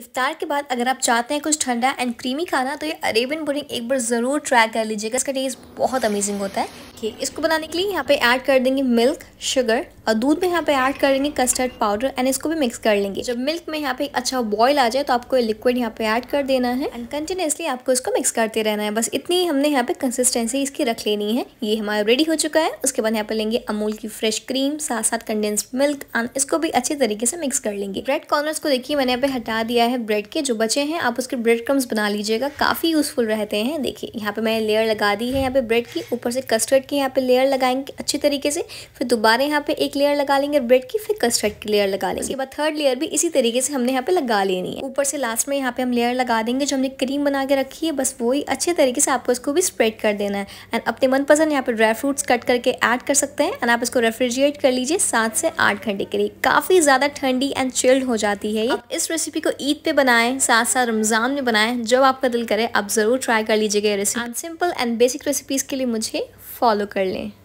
इफ्तार के बाद अगर आप चाहते हैं कुछ ठंडा एंड क्रीमी खाना तो ये अरेबियन पुडिंग एक बार ज़रूर ट्राई कर लीजिएगा इसका टेस्ट बहुत अमेजिंग होता है कि इसको बनाने के लिए यहाँ पे ऐड कर देंगे मिल्क शुगर और दूध में यहाँ पे ऐड करेंगे कस्टर्ड पाउडर एंड इसको भी मिक्स कर लेंगे जब मिल्क में यहाँ पे एक अच्छा बॉईल आ जाए तो आपको ये लिक्विड यहाँ पे ऐड कर देना है एंड कंटिन्यूसली आपको इसको मिक्स करते रहना है बस इतनी हमने यहाँ पे कंसिस्टेंसी इसकी रख लेनी है ये हमारा रेडी हो चुका है उसके बाद यहाँ पे लेंगे अमूल की फ्रेश क्रीम साथ साथ कंडेंस मिल्क एंड इसको भी अच्छे तरीके से मिक्स कर लेंगे ब्रेड कॉर्नर्स को देखिए मैंने यहाँ पे हटा दिया है ब्रेड के जो बचे हैं आप उसके ब्रेड क्रम्स बना लीजिएगा काफी यूजफुल रहते हैं देखिए यहाँ पे मैंने लेयर लगा दी है यहाँ पे ब्रेड की ऊपर से कस्टर्ड की यहाँ पे लेयर लगाएंगे अच्छे तरीके से फिर दोबारा दोबारा यहाँ पे एक लेयर लगा लेंगे ब्रेड की फिर कस्टर्ड की लेयर लगा लेंगे बाद थर्ड लेयर भी इसी तरीके से हमने यहाँ पे लगा लेनी है ऊपर से लास्ट में यहाँ पे हम लेयर लगा देंगे जो हमने क्रीम बना के रखी है बस वही अच्छे तरीके से आपको इसको भी स्प्रेड कर देना है एंड अपने मनपसंद यहाँ पे ड्राई फ्रूट्स कट करके ऐड कर सकते हैं एंड आप इसको रेफ्रिजरेट कर लीजिए सात से आठ घंटे के लिए काफ़ी ज़्यादा ठंडी एंड चिल्ड हो जाती है इस रेसिपी को ईद पे बनाए साथ साथ रमज़ान में बनाए जब आपका दिल करे आप ज़रूर ट्राई कर लीजिएगा recipe simple and basic recipes के लिए मुझे फॉलो कर लें